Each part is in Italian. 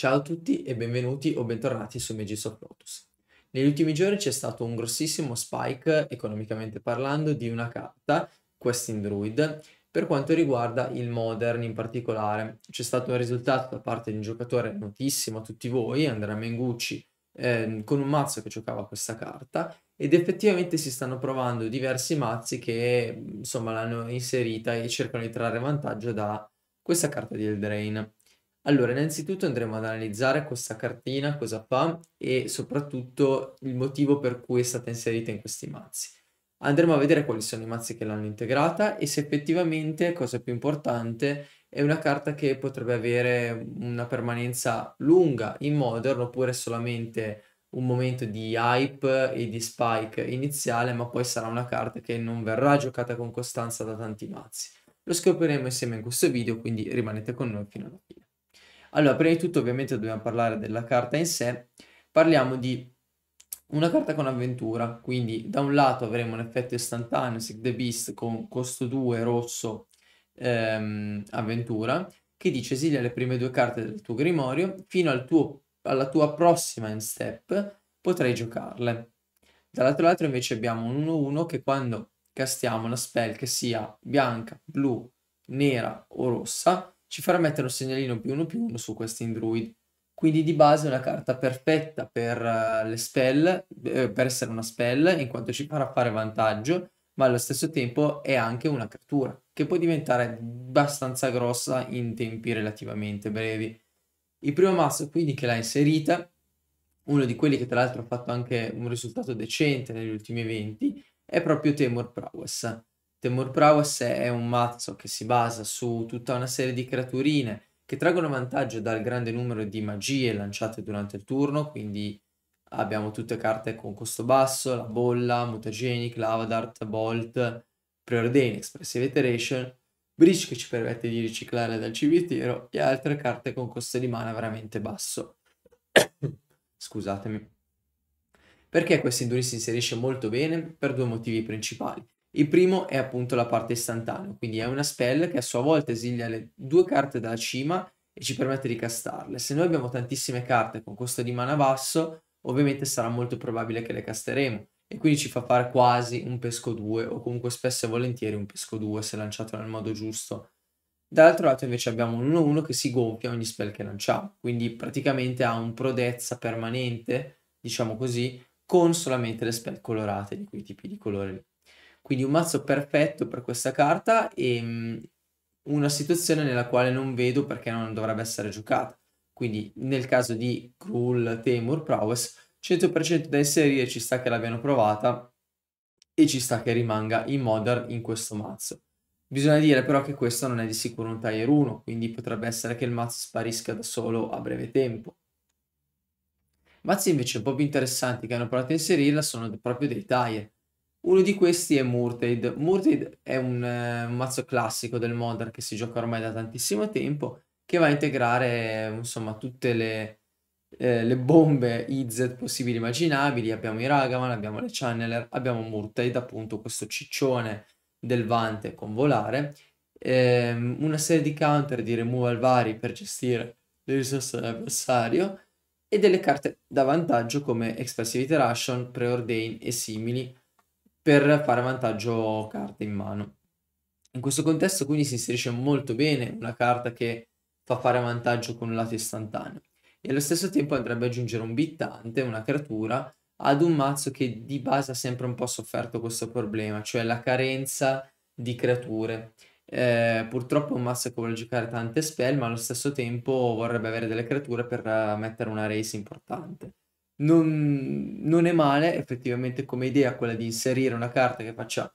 Ciao a tutti e benvenuti o bentornati su Magis of Lotus. Negli ultimi giorni c'è stato un grossissimo spike, economicamente parlando, di una carta, questa in Druid, per quanto riguarda il Modern in particolare. C'è stato un risultato da parte di un giocatore notissimo a tutti voi, Andrea Mengucci, eh, con un mazzo che giocava questa carta ed effettivamente si stanno provando diversi mazzi che insomma l'hanno inserita e cercano di trarre vantaggio da questa carta di Eldrain. Allora, innanzitutto andremo ad analizzare questa cartina, cosa fa e soprattutto il motivo per cui è stata inserita in questi mazzi. Andremo a vedere quali sono i mazzi che l'hanno integrata e se effettivamente, cosa più importante, è una carta che potrebbe avere una permanenza lunga in Modern oppure solamente un momento di hype e di spike iniziale, ma poi sarà una carta che non verrà giocata con costanza da tanti mazzi. Lo scopriremo insieme in questo video, quindi rimanete con noi fino alla fine. Allora, prima di tutto ovviamente dobbiamo parlare della carta in sé. Parliamo di una carta con avventura, quindi da un lato avremo un effetto istantaneo, Sick the Beast con costo 2 rosso ehm, avventura, che dice esilia le prime due carte del tuo grimorio fino al tuo, alla tua prossima end step potrai giocarle. Dall'altro lato invece abbiamo un 1-1 che quando castiamo una spell che sia bianca, blu, nera o rossa, ci farà mettere un segnalino più uno più uno su questi Indruid. Quindi di base è una carta perfetta per eh, le spell, eh, per essere una spell, in quanto ci farà fare vantaggio, ma allo stesso tempo è anche una creatura che può diventare abbastanza grossa in tempi relativamente brevi. Il primo mazzo quindi che l'ha inserita, uno di quelli che tra l'altro ha fatto anche un risultato decente negli ultimi eventi, è proprio Temur Prowess. Temur Prowess è un mazzo che si basa su tutta una serie di creaturine che traggono vantaggio dal grande numero di magie lanciate durante il turno, quindi abbiamo tutte carte con costo basso, la bolla, mutagenic, lavadart, bolt, preordain, expressive iteration, bridge che ci permette di riciclare dal cimitero e altre carte con costo di mana veramente basso. Scusatemi. Perché questo induri si inserisce molto bene? Per due motivi principali. Il primo è appunto la parte istantanea, quindi è una spell che a sua volta esilia le due carte dalla cima e ci permette di castarle. Se noi abbiamo tantissime carte con costo di mana basso, ovviamente sarà molto probabile che le casteremo e quindi ci fa fare quasi un pesco 2 o comunque spesso e volentieri un pesco 2 se lanciato nel modo giusto. Dall'altro lato invece abbiamo un 1-1 che si gonfia ogni spell che lanciamo, quindi praticamente ha un prodezza permanente, diciamo così, con solamente le spell colorate di quei tipi di colore lì. Quindi un mazzo perfetto per questa carta e mm, una situazione nella quale non vedo perché non dovrebbe essere giocata. Quindi nel caso di Krull, Temur, Prowess, 100% da inserire ci sta che l'abbiano provata e ci sta che rimanga in Modern in questo mazzo. Bisogna dire però che questo non è di sicuro un tier 1, quindi potrebbe essere che il mazzo sparisca da solo a breve tempo. Mazzi invece un po' più interessanti che hanno provato a inserirla sono proprio dei tier, uno di questi è Murtaid. Murtaid è un, eh, un mazzo classico del modder che si gioca ormai da tantissimo tempo, che va a integrare insomma tutte le, eh, le bombe IZ possibili e immaginabili. Abbiamo i Ragaman, abbiamo le Channeler, abbiamo Murtaid, appunto questo ciccione del Vante con volare, ehm, una serie di counter di removal vari per gestire le risorse dell'avversario e delle carte da vantaggio come Expressive Iteration, Preordain e simili per fare vantaggio carte in mano. In questo contesto quindi si inserisce molto bene una carta che fa fare vantaggio con un lato istantaneo e allo stesso tempo andrebbe ad aggiungere un bittante, una creatura, ad un mazzo che di base ha sempre un po' sofferto questo problema, cioè la carenza di creature. Eh, purtroppo è un mazzo che vuole giocare tante spell, ma allo stesso tempo vorrebbe avere delle creature per eh, mettere una race importante non, non è male effettivamente come idea quella di inserire una carta che faccia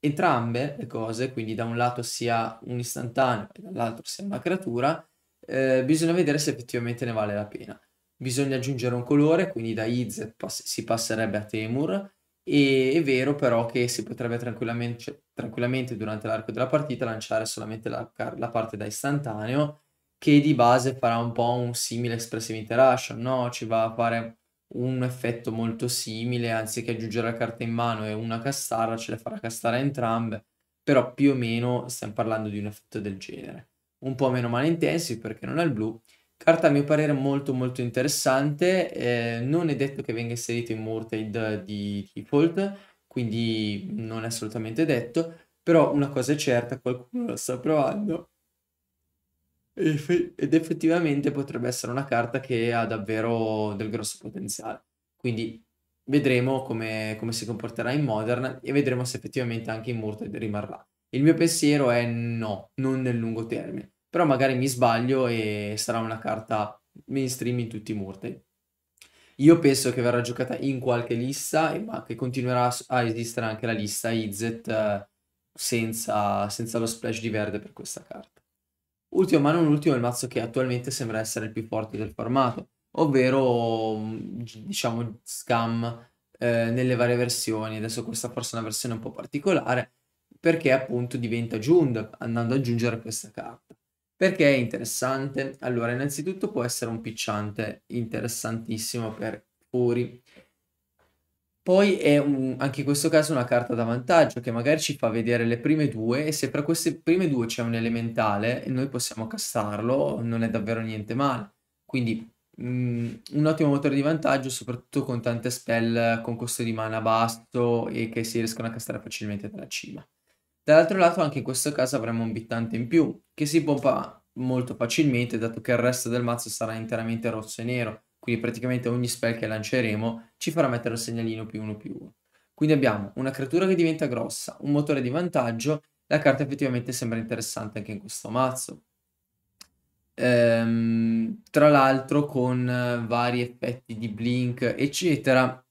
entrambe le cose, quindi da un lato sia un istantaneo e dall'altro sia una creatura, eh, bisogna vedere se effettivamente ne vale la pena. Bisogna aggiungere un colore, quindi da Iz pass- si passerebbe a Temur, e è vero però che si potrebbe tranquillamente, cioè, tranquillamente durante l'arco della partita lanciare solamente la, la, parte da istantaneo, che di base farà un po' un simile Expressive Interaction, no? Ci va a fare un effetto molto simile, anziché aggiungere la carta in mano e una castarla, ce le farà castare entrambe, però più o meno stiamo parlando di un effetto del genere. Un po' meno malintensi perché non è il blu. Carta a mio parere molto molto interessante, eh, non è detto che venga inserito in Mortade di default, quindi non è assolutamente detto, però una cosa è certa, qualcuno lo sta provando ed effettivamente potrebbe essere una carta che ha davvero del grosso potenziale. Quindi vedremo come, come si comporterà in Modern e vedremo se effettivamente anche in Murted rimarrà. Il mio pensiero è no, non nel lungo termine. Però magari mi sbaglio e sarà una carta mainstream in tutti i Murted. Io penso che verrà giocata in qualche lista, ma che continuerà a esistere anche la lista Izet senza, senza lo splash di verde per questa carta. Ultimo ma non ultimo è il mazzo che attualmente sembra essere il più forte del formato, ovvero diciamo Scam eh, nelle varie versioni. Adesso questa forse è una versione un po' particolare perché appunto diventa Jund andando ad aggiungere questa carta. Perché è interessante? Allora, innanzitutto può essere un picciante interessantissimo per Furi poi è un, anche in questo caso una carta da vantaggio che magari ci fa vedere le prime due e se fra queste prime due c'è un elementale e noi possiamo castarlo, non è davvero niente male. Quindi mh, mm, un ottimo motore di vantaggio, soprattutto con tante spell con costo di mana basso e che si riescono a castare facilmente dalla cima. Dall'altro lato anche in questo caso avremo un bitante in più che si pompa molto facilmente dato che il resto del mazzo sarà interamente rosso e nero quindi praticamente ogni spell che lanceremo ci farà mettere un segnalino più uno più uno. Quindi abbiamo una creatura che diventa grossa, un motore di vantaggio, la carta effettivamente sembra interessante anche in questo mazzo. Ehm, tra l'altro con eh, vari effetti di blink eccetera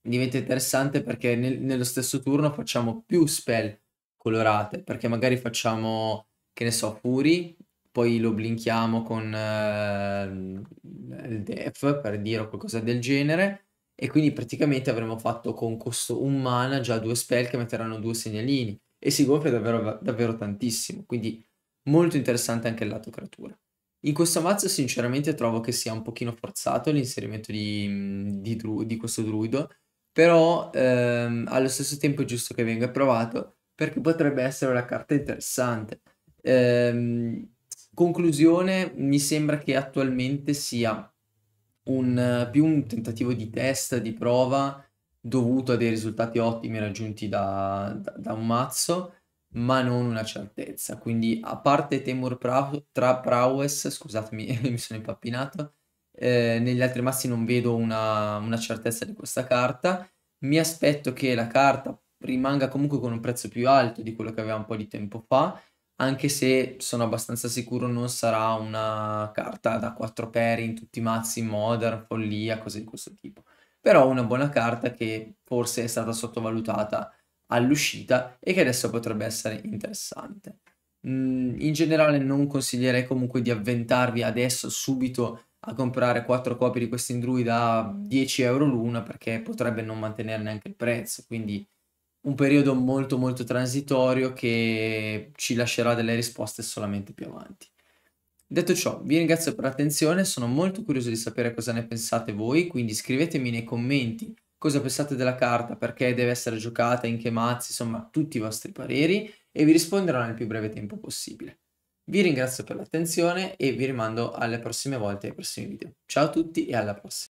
diventa interessante perché nel, nello stesso turno facciamo più spell colorate perché magari facciamo che ne so Fury poi lo blinchiamo con eh, il def per dire qualcosa del genere e quindi praticamente avremo fatto con costo un mana già due spell che metteranno due segnalini e si gonfia davvero, davvero tantissimo quindi molto interessante anche il lato creatura in questo mazzo sinceramente trovo che sia un pochino forzato l'inserimento di, mm, di, dru- di questo druido però ehm, allo stesso tempo è giusto che venga provato perché potrebbe essere una carta interessante ehm, Conclusione, mi sembra che attualmente sia un, eh, più un tentativo di test, di prova, dovuto a dei risultati ottimi raggiunti da, da, da un mazzo, ma non una certezza. Quindi, a parte Temur Prau- tra Prowess, scusatemi, mi sono impappinato, eh, negli altri mazzi non vedo una, una certezza di questa carta. Mi aspetto che la carta rimanga comunque con un prezzo più alto di quello che aveva un po' di tempo fa anche se sono abbastanza sicuro non sarà una carta da 4 peri in tutti i mazzi, modern, follia, cose di questo tipo. Però una buona carta che forse è stata sottovalutata all'uscita e che adesso potrebbe essere interessante. Mm, in generale non consiglierei comunque di avventarvi adesso subito a comprare 4 copie di questi indruida a 10 euro l'una perché potrebbe non mantenerne anche il prezzo, quindi un periodo molto molto transitorio che ci lascerà delle risposte solamente più avanti. Detto ciò, vi ringrazio per l'attenzione, sono molto curioso di sapere cosa ne pensate voi, quindi scrivetemi nei commenti cosa pensate della carta, perché deve essere giocata, in che mazzi, insomma tutti i vostri pareri e vi risponderò nel più breve tempo possibile. Vi ringrazio per l'attenzione e vi rimando alle prossime volte, ai prossimi video. Ciao a tutti e alla prossima!